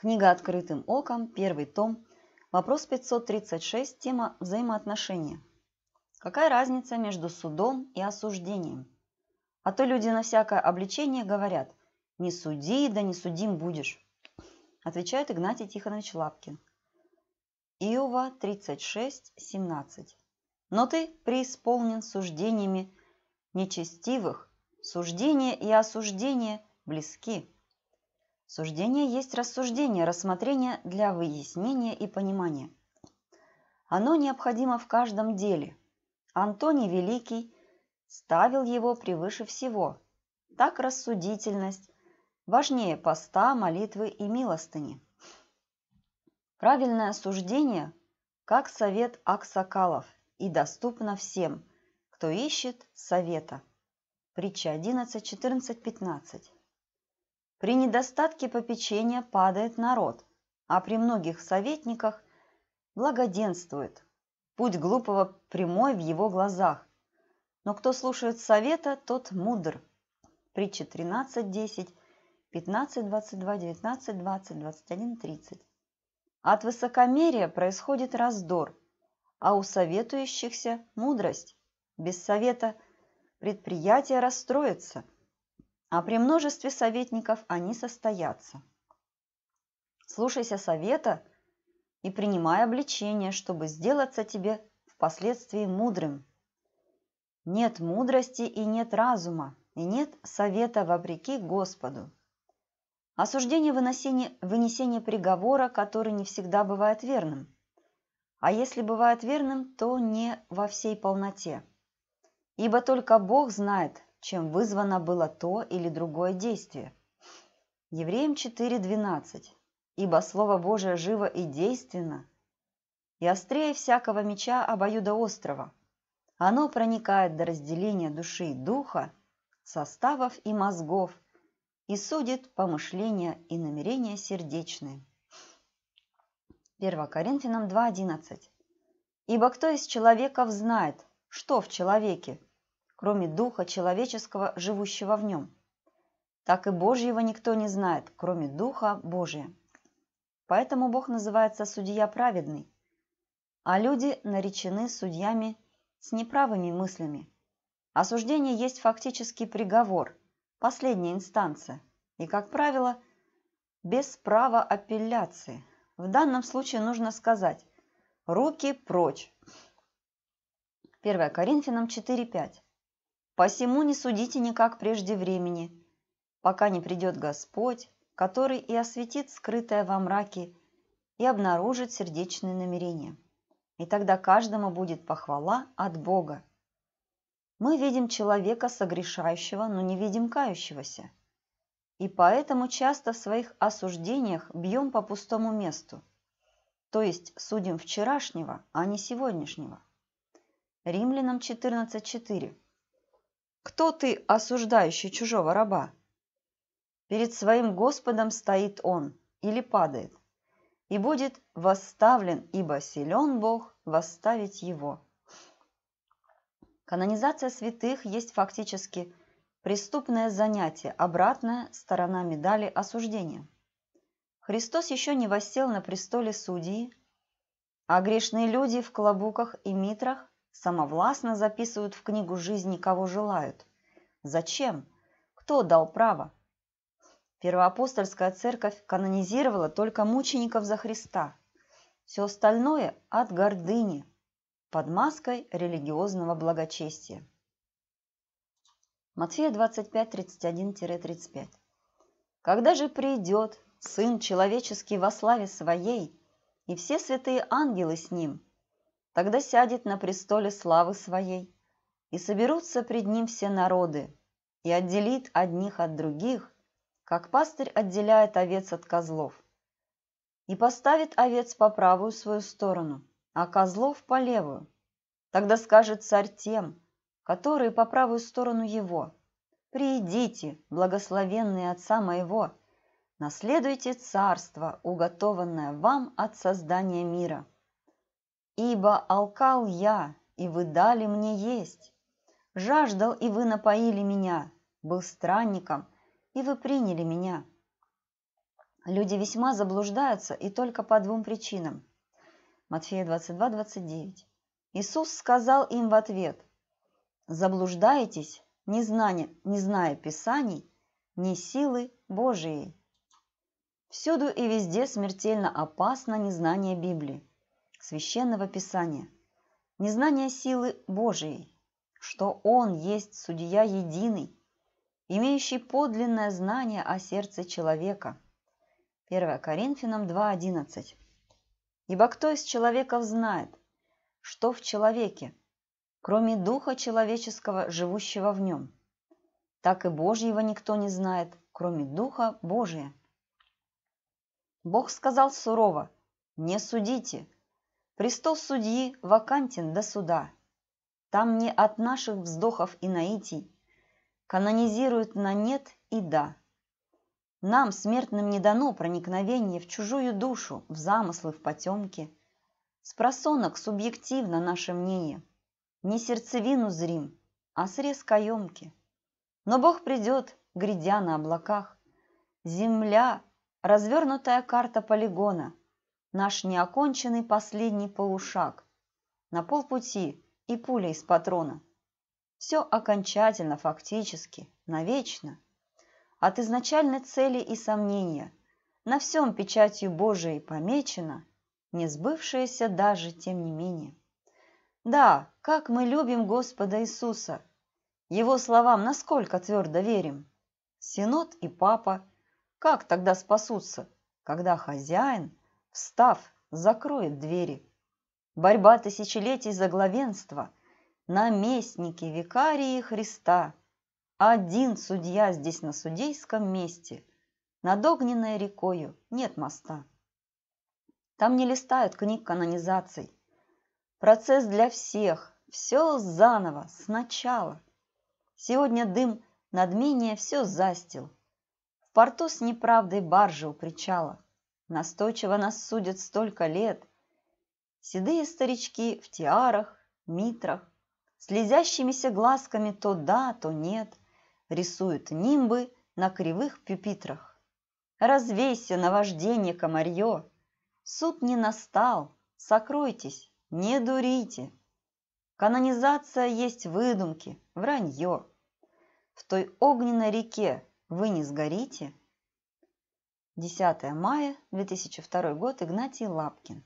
Книга «Открытым оком», первый том, вопрос 536, тема «Взаимоотношения». Какая разница между судом и осуждением? А то люди на всякое обличение говорят «Не суди, да не судим будешь», отвечает Игнатий Тихонович Лапкин. Иова 36, 17. «Но ты преисполнен суждениями нечестивых, суждение и осуждение близки». Суждение есть рассуждение, рассмотрение для выяснения и понимания. Оно необходимо в каждом деле. Антоний Великий ставил его превыше всего. Так рассудительность важнее поста, молитвы и милостыни. Правильное суждение, как совет Аксакалов, и доступно всем, кто ищет совета. Притча 11, 14, 15. При недостатке попечения падает народ, а при многих советниках благоденствует. Путь глупого прямой в его глазах. Но кто слушает совета, тот мудр. Притча 13.10, 15.22, 19.20, 21.30. От высокомерия происходит раздор, а у советующихся мудрость. Без совета предприятие расстроится а при множестве советников они состоятся. Слушайся совета и принимай обличение, чтобы сделаться тебе впоследствии мудрым. Нет мудрости и нет разума, и нет совета вопреки Господу. Осуждение вынесения, вынесение приговора, который не всегда бывает верным. А если бывает верным, то не во всей полноте. Ибо только Бог знает, чем вызвано было то или другое действие. Евреям 4.12 «Ибо Слово Божие живо и действенно, и острее всякого меча обоюдоострого. Оно проникает до разделения души и духа, составов и мозгов, и судит помышления и намерения сердечные». 1 Коринфянам 2.11 «Ибо кто из человеков знает, что в человеке, кроме духа человеческого, живущего в нем. Так и Божьего никто не знает, кроме духа Божия. Поэтому Бог называется судья праведный, а люди наречены судьями с неправыми мыслями. Осуждение есть фактический приговор, последняя инстанция, и, как правило, без права апелляции. В данном случае нужно сказать «руки прочь». 1 Коринфянам 4.5 Посему не судите никак прежде времени, пока не придет Господь, который и осветит скрытое во мраке и обнаружит сердечные намерения. И тогда каждому будет похвала от Бога. Мы видим человека согрешающего, но не видим кающегося. И поэтому часто в своих осуждениях бьем по пустому месту. То есть судим вчерашнего, а не сегодняшнего. Римлянам 14.4 кто ты, осуждающий чужого раба? Перед своим Господом стоит он или падает, и будет восставлен, ибо силен Бог восставить его. Канонизация святых есть фактически преступное занятие, обратная сторона медали осуждения. Христос еще не воссел на престоле судьи, а грешные люди в клобуках и митрах самовластно записывают в книгу жизни, кого желают. Зачем? Кто дал право? Первоапостольская церковь канонизировала только мучеников за Христа. Все остальное от гордыни, под маской религиозного благочестия. Матфея 25:31-35. Когда же придет Сын Человеческий во славе Своей, и все святые ангелы с Ним, Тогда сядет на престоле славы своей, и соберутся пред ним все народы, и отделит одних от других, как пастырь отделяет овец от козлов, и поставит овец по правую свою сторону, а козлов по левую. Тогда скажет царь тем, которые по правую сторону его, «Приидите, благословенные отца моего, наследуйте царство, уготованное вам от создания мира». Ибо алкал я, и вы дали мне есть. Жаждал, и вы напоили меня. Был странником, и вы приняли меня. Люди весьма заблуждаются и только по двум причинам. Матфея 22, 29. Иисус сказал им в ответ, «Заблуждаетесь, не, зная, не зная Писаний, не силы Божией». Всюду и везде смертельно опасно незнание Библии. Священного Писания, незнание силы Божией, что Он есть Судья Единый, имеющий подлинное знание о сердце человека. 1 Коринфянам 2.11 Ибо кто из человеков знает, что в человеке, кроме духа человеческого, живущего в нем? Так и Божьего никто не знает, кроме духа Божия. Бог сказал сурово, не судите – Престол судьи вакантен до суда. Там не от наших вздохов и наитий канонизируют на «нет» и «да». Нам, смертным, не дано проникновение в чужую душу, в замыслы, в потемки. С просонок субъективно наше мнение. Не сердцевину зрим, а срез каемки. Но Бог придет, грядя на облаках. Земля – развернутая карта полигона – наш неоконченный последний полушаг. На полпути и пуля из патрона. Все окончательно, фактически, навечно. От изначальной цели и сомнения на всем печатью Божией помечено, не сбывшееся даже тем не менее. Да, как мы любим Господа Иисуса! Его словам насколько твердо верим? Синод и папа, как тогда спасутся, когда хозяин – встав, закроет двери. Борьба тысячелетий за главенство, наместники, викарии Христа. Один судья здесь на судейском месте, над огненной рекою нет моста. Там не листают книг канонизаций. Процесс для всех, все заново, сначала. Сегодня дым надмение все застил. В порту с неправдой баржи у причала – Настойчиво нас судят столько лет. Седые старички в тиарах, митрах, Слезящимися глазками то да, то нет, Рисуют нимбы на кривых пюпитрах. Развейся, наваждение комарье, Суд не настал, сокройтесь, не дурите. Канонизация есть выдумки, вранье. В той огненной реке вы не сгорите – 10 мая 2002 год. Игнатий Лапкин.